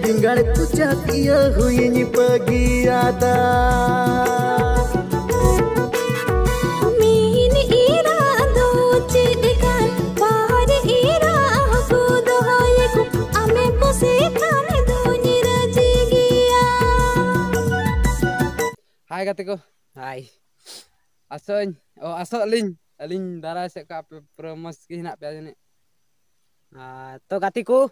dengarku jatia huyenyi pagi ada. Hai katiku, Hai. Asoin. Oh asok aling. Aling darah sekap promos promosi nak pia ni. Ah to katiku.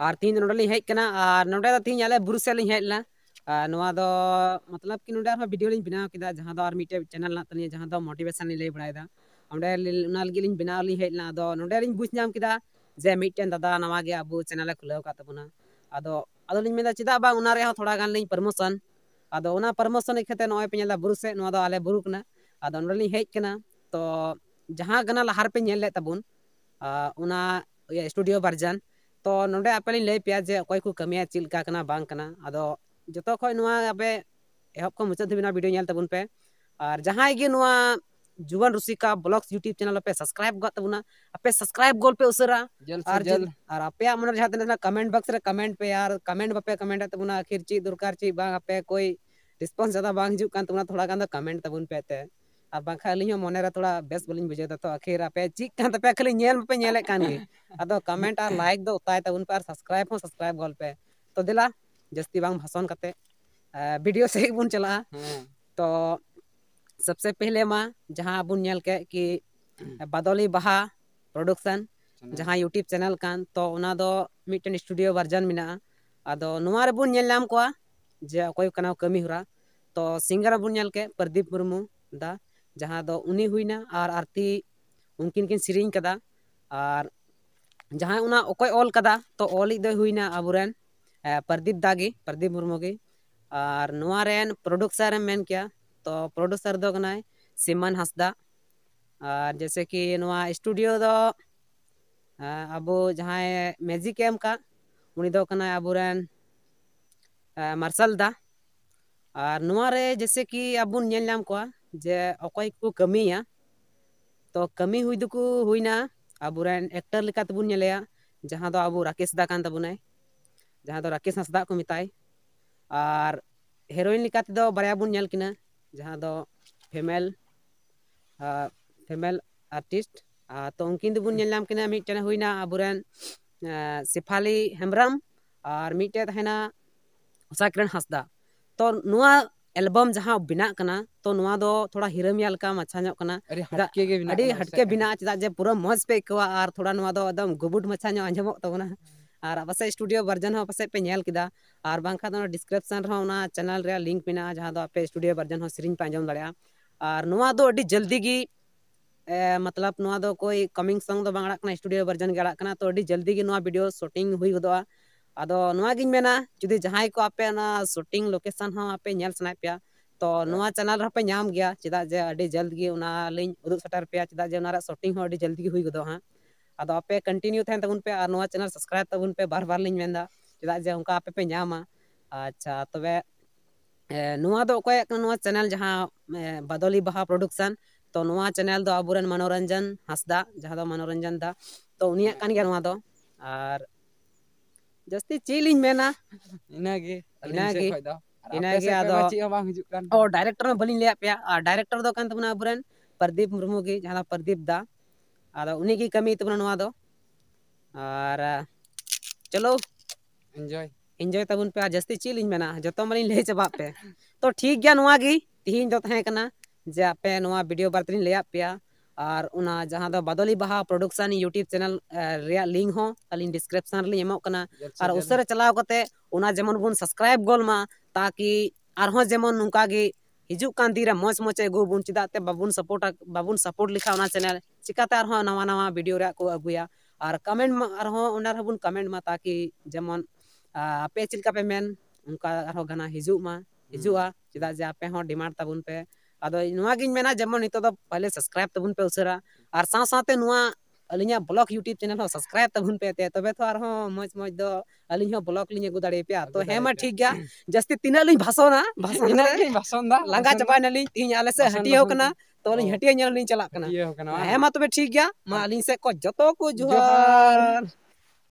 और तीन nodal हेकना और ना तीन अलग बुसल हेल्ला मतलब कि ना भिडियो बनावेदा जहाँ और मिट्टे चैनल नाता जहाँ मोटीशन लै बड़ा अंडेली बनावली हेल्ला अब ना बुझे जे मिट्टे दादा नवा अब चैनल खुलवना अब अदली मेरा चेदा थोड़ा गली परमोशन अब परमोशन एक खाते नौ पे बुस अलग बुकना अब नी हेकना तो जहाँ गना लहारे ताबन स्टूडियो बारजान तो ना ᱟᱯᱮ ᱞᱤᱧ ᱞᱟᱹᱭ ᱯᱮᱭᱟ ᱡᱮ ᱚᱠᱚᱭ ᱠᱚ ᱠᱟᱹᱢᱤᱭᱟ ᱪᱮᱫ ᱞᱮᱠᱟ ᱠᱟᱱᱟ ᱵᱟᱝ ᱠᱟᱱᱟ ᱟᱫᱚ ᱡᱚᱛᱚ ᱠᱷᱚᱡ ᱱᱚᱣᱟ ᱟᱯᱮ ᱮᱦᱚᱵ ᱠᱷᱚᱱ जुवन रसिका ब्लॉग्स यूट्यूब चैनल पे सब्सक्राइब गत बना पे सब्सक्राइब गोल पे उसरा और आपे आप मन जहाँ ना कमेंट बक्स कमेंट पे और कमेंट बापे कमेंट आखिर चीज दरकार चीज बांग आपे कोई रिस्पांस ज्यादा बांग थोड़ा गान कमेंट तबन पे ते ᱟᱨ ᱵᱟᱝᱠᱷᱟᱱ ᱟᱹᱞᱤᱧ ᱦᱚᱸ ᱢᱚᱱᱮᱨᱮ ᱛᱷᱚᱲᱟ ᱵᱮᱥ ᱵᱟᱹᱞᱤᱧ ᱵᱩᱡᱷᱟᱹᱣ ᱮᱫᱟ ᱛᱚ ᱟᱹᱠᱷᱤᱨ ᱟᱯᱮ ᱪᱮᱫ ᱠᱟᱱ ᱛᱟᱯᱮ ᱠᱷᱟᱹᱞᱤ ᱧᱮᱞ ᱢᱟᱯᱮ ᱧᱮᱞᱮᱫ ᱠᱟᱱ ᱜᱮ ᱟᱫᱚ ᱠᱟᱢᱮᱱᱴ ᱟᱨ ᱞᱟᱭᱤᱠ ᱫᱚ ᱩᱛᱟᱭ ᱛᱟᱵᱚᱱ ᱯᱮ ᱟᱨ ᱥᱟᱵᱥᱠᱨᱟᱭᱤᱵ ᱦᱚᱸ ᱥᱟᱵᱥᱠᱨᱟᱭᱤᱵ ᱜᱚᱞ ᱯᱮ ᱛᱚ ᱫᱮᱞᱟ ᱡᱟᱹᱥᱛᱤ ᱵᱟᱝ ᱵᱷᱟᱥᱚᱱ ᱠᱟᱛᱮ ᱵᱷᱤᱰᱤᱭᱳ ᱥᱮᱫ ᱵᱚᱱ ᱪᱟᱞᱟᱜᱼᱟ ᱛᱚ सबसे पहले माँ जहाँ बन नल के कि बदौली बहा प्रोडक्शन जहाँ यूट्यूब चैनल कान तो उना दो मिटन स्टूडियो वर्जन मिना अदो नुआ रे बन नल को जे कोई कना कमी हुरा तो सिंगर बन नल के प्रदीप मुर्मू दा जहाँ दो उन्नी हुई और आरती उनकिन किन सेरिंग कदा और जहाँ उना ओकोय ऑल कदा तो ऑल इधर हुई ना अबुरन प्रदीप दागे प्रदीप मुर्मोगी और नुआ रेन प्रोड्यूसर हम मेन तो प्रोड्यूसर दो कनाय सिमन हंसदा और जैसे कि नुआ स्टूडियो दो अबु जहाँ मैजिक एम का उन्हीं दो कनाय अबुरन मार्शल दा और नुआ जैसे कि अबु नियल नाम जे अकय को कमीया तो कमी हुई दुकु हुई ना अब एक्टर लेका तबुन नेलेया जहां दो अब राकेश दा कान तबुनाय जहां दो राकेश हसदा को मिताय आर हीरोइन लेका तदो बरया बुन नेलकिना जहां दो फीमेल फीमेल आर्टिस्ट आ तो उनकिन तबुन नेलाम किना मिटन हुई ना अब सिफाली हेमराम और मिटे तहेना उषा किरण हसदा तो नुआ एलबम जहाँ बना तो नुआ दो थोड़ा हिरमिया लेका मछा नोक कना अरे हटके के बिना जे पूरा मज पे कवा और थोड़ा एकदम गुबुट मछा नो आंजमो तो और अपसे स्टूडियो वर्जन हो पे नेल किदा और बांखा डिस्क्रिप्शन चैनल लिंक में जहाँ दो स्टूडियो वर्जन से आज पे जल्दी की मतलब कोई कमिंग सॉन्ग दो बांगड़ा स्टूडियो वर्जन गेड़ा तो जल्दी की वीडियो शूटिंग हुई ᱟᱫᱚ ᱱᱚᱣᱟᱜᱤᱧ ᱢᱮᱱᱟ ᱡᱩᱫᱤ ᱡᱟᱦᱟᱸᱭ ᱠᱚ ᱟᱯᱮ ᱚᱱᱟ ᱥᱩᱴᱤᱝ ᱞᱳᱠᱮᱥᱚᱱ ᱦᱚᱸ ᱟᱯᱮ ᱧᱮᱞ ᱥᱟᱱᱟᱭᱮᱫ ᱯᱮᱭᱟ ᱛᱚ ᱱᱚᱣᱟ ᱪᱮᱱᱮᱞ ᱨᱮᱦᱚᱸ ᱯᱮ ᱧᱟᱢ ᱜᱮᱭᱟ ᱪᱮᱫᱟᱜ ᱡᱮ ᱟᱹᱰᱤ ᱡᱚᱞᱫ ᱜᱮ ᱚᱱᱟᱞᱤᱧ ᱩᱫᱩᱜ ᱥᱮᱴᱮᱨ ᱯᱮᱭᱟ ᱪᱮᱫᱟᱜ ᱡᱮ ᱚᱱᱟ ᱨᱮᱭᱟᱜ ᱥᱩᱴᱤᱝ ᱦᱚᱸ ᱟᱹᱰᱤ ᱡᱚᱞᱫᱤ ᱜᱮ ᱦᱩᱭ ᱜᱚᱫᱚᱜᱼᱟ ᱦᱟᱸᱜ ᱟᱫᱚ ᱟᱯᱮ ᱠᱚᱱᱴᱤᱱᱤᱭᱩ ᱛᱟᱦᱮᱱ ᱛᱟᱵᱚᱱ ᱯᱮ ᱟᱨ ᱱᱚᱣᱟ ᱪᱮᱱᱮᱞ ᱥᱟᱵᱥᱠᱨᱟᱭᱤᱵ ᱛᱟᱵᱚᱱ ᱯᱮ ᱵᱟᱨ ᱵᱟᱨ ᱞᱤᱧ ᱢᱮᱱᱫᱟ ᱪᱮᱫᱟᱜ ᱡᱮ ᱚᱱᱠᱟ ᱟᱯᱮ ᱯᱮ ᱧᱟᱢᱟ ᱟᱪᱪᱷᱟ ᱛᱚᱵᱮ ᱱᱚᱣᱟ ᱫᱚ ᱚᱠᱚᱭᱟᱜ ᱠᱟᱱᱟ ᱱᱚᱣᱟ ᱪᱮᱱᱮᱞ ᱡᱟᱦᱟᱸ ᱵᱟᱫᱚᱞᱤ ᱵᱟᱦᱟ ᱯᱨᱚᱰᱟᱠᱥᱚᱱ ᱛᱚ ᱱᱚᱣᱟ ᱪᱮᱱᱮᱞ ᱫᱚ ᱟᱵᱚᱨᱮᱱ ᱢᱚᱱᱳᱨᱚᱧᱡᱚᱱ ᱦᱟᱸᱥᱫᱟ ᱡᱟᱦᱟᱸ ᱫᱚ ᱢᱚᱱᱳᱨᱚᱧᱡᱚᱱ ᱫᱟ ᱛᱚ ᱩᱱᱤᱭᱟᱜ ᱠᱟᱱ ᱜᱮᱭᱟ ᱱᱚᱣᱟ ᱫᱚ ᱟᱨ ᱡᱟᱹᱥᱛᱤ ᱪᱮᱫ ᱞᱤᱧ ᱢᱮᱱᱟ ᱤᱱᱟᱹᱜᱮ ᱤᱱᱟᱹᱜᱮ ᱤᱱᱟᱹᱜᱮ ᱟᱫᱚ ᱪᱮᱫ ᱦᱚᱸ ᱵᱟᱝ ᱦᱤᱡᱩᱜ ᱠᱟᱱ ᱚ ᱰᱟᱭᱨᱮᱠᱴᱚᱨ ᱦᱚᱸ ᱵᱟᱹᱞᱤᱧ ᱞᱟᱹᱭᱟᱫ ᱯᱮᱭᱟ ᱟᱨ ᱰᱟᱭᱨᱮᱠᱴᱚᱨ ᱫᱚ ᱠᱟᱱ ᱛᱟᱵᱚᱱᱟ ᱟᱵᱚᱨᱮᱱ ᱯᱨᱚᱫᱤᱯ ᱢᱩᱨᱢᱩ ᱜᱮ ᱡᱟᱦᱟᱸ ᱫᱚ ᱯᱨᱚᱫᱤᱯ ᱫᱟ ᱟᱫᱚ ᱩᱱᱤ ᱜᱮ ᱠᱟᱹᱢᱤ ᱛᱟᱵᱚᱱᱟ ᱱᱚᱣᱟ ᱫᱚ ᱟᱨ ᱪᱚᱞᱚ ᱮᱱᱡᱚᱭ ᱮᱱᱡᱚᱭ ᱛᱟᱵᱚᱱ ᱯᱮ ᱟᱨ ᱡᱟᱹᱥᱛᱤ ᱪᱮᱫ ᱞᱤᱧ ᱢᱮᱱᱟ ᱡᱚᱛᱚ ᱢᱟᱞᱤᱧ ᱞᱟᱹᱭ ᱪᱟᱵᱟᱜ ᱯᱮ ᱛᱚ ᱴᱷᱤᱠ ᱜᱮᱭᱟ ᱱᱚᱣᱟ ᱜᱮ ᱛᱤᱦᱤᱧ ᱫᱚ ᱛᱟᱦᱮᱸ ᱠᱟᱱᱟ ᱡᱮ ᱟᱯᱮ ᱱᱚᱣᱟ ᱵᱷᱤᱰᱤᱭᱳ ᱵᱟᱨ ᱛᱮᱞᱤᱧ ᱞᱟᱹᱭᱟᱫ ᱯᱮᱭᱟ ᱟᱨ ᱚᱱᱟ ᱡᱟᱦᱟᱸ ᱫᱚ ᱵᱟᱫᱚᱞᱤ ᱵᱟᱦᱟ ᱯᱨᱚᱰᱟᱠᱥᱚᱱ ᱤᱭᱩᱴᱤᱭᱩᱵ ᱪᱮᱱᱮᱞ ᱨᱮᱭᱟᱜ ᱞᱤᱝᱠ ᱦᱚᱸ ᱟᱹᱞᱤᱧ ᱰᱤᱥᱠᱨᱤᱯᱥᱚᱱ ᱨᱮᱞᱤᱧ ᱮᱢᱚᱜ ᱠᱟᱱᱟ ᱟᱨ ᱩᱥᱟᱹᱨᱟ ᱪᱟᱞᱟᱣ ᱠᱟᱛᱮ ᱚᱱᱟ ᱡᱮᱢᱚᱱ ᱵᱚᱱ ᱥᱟᱵᱥᱠᱨᱟᱭᱤᱵ ᱜᱚᱞ ᱢᱟ ᱛᱟᱠᱤ ᱟᱨᱦᱚᱸ ᱡᱮᱢᱚᱱ ᱱᱚᱝᱠᱟ ᱜᱮ ᱦᱤᱡᱩᱜ ᱠᱟᱱ ᱫᱤᱱ ᱨᱮ ᱢᱚᱡᱽ ᱢᱚᱡᱽ ᱟᱹᱜᱩ ᱵᱚᱱ ᱪᱮᱫᱟᱜ ᱛᱮ ᱵᱟᱵᱚᱱ ᱥᱟᱯᱳᱨᱴ ᱵᱟᱵᱚᱱ ᱥᱟᱯᱳᱨᱴ ᱞᱮᱠᱷᱟᱱ ᱚᱱᱟ ᱪᱮᱱᱮᱞ ᱪᱤᱠᱟᱹᱛᱮ ᱟᱨᱦᱚᱸ ᱱᱟᱣᱟ ᱱᱟᱣᱟ ᱵᱷᱤᱰᱤᱭᱳ ᱨᱮᱭᱟᱜ ᱠᱚ ᱟᱹᱜᱩᱭᱟ ᱟᱨ ᱠᱟᱢᱮᱱᱴ ᱢᱟ ᱟᱨᱦᱚᱸ ᱚᱱᱟ ᱨᱮᱵᱚᱱ ᱠᱟᱢᱮᱱᱴ ᱢᱟ ᱛᱟᱠᱤ ᱡᱮᱢᱚᱱ ᱟᱯᱮ ᱪᱮᱫ ᱞᱮᱠᱟ ᱯᱮ ᱢᱮᱱ ᱚᱱᱠᱟ ᱟᱨᱦᱚᱸ ᱜᱟᱱᱟ ᱦᱤᱡᱩᱜ ᱢᱟ ᱦᱤᱡᱩᱜᱼᱟ ᱪᱮᱫᱟᱜ ᱡᱮ ᱟᱯᱮ ᱦᱚᱸ ᱰᱤᱢᱟᱱᱰ ᱛᱟᱵᱚᱱ ᱯᱮ जमन नित पहले सब्सक्राइब तब पे उसे और साथ अली ब्लॉग यूट्यूब चैनल सब्सक्राइब तब पे तब तो मज मज अली ब्लॉग लिंग अगू दाड़े पे तो हे ठीक है जस्ती तना लिंग भाषणा लंगा चाबान अली तीन आलस हटिया तो अली हटिया चलना हे तब ठीक है जो को जुहार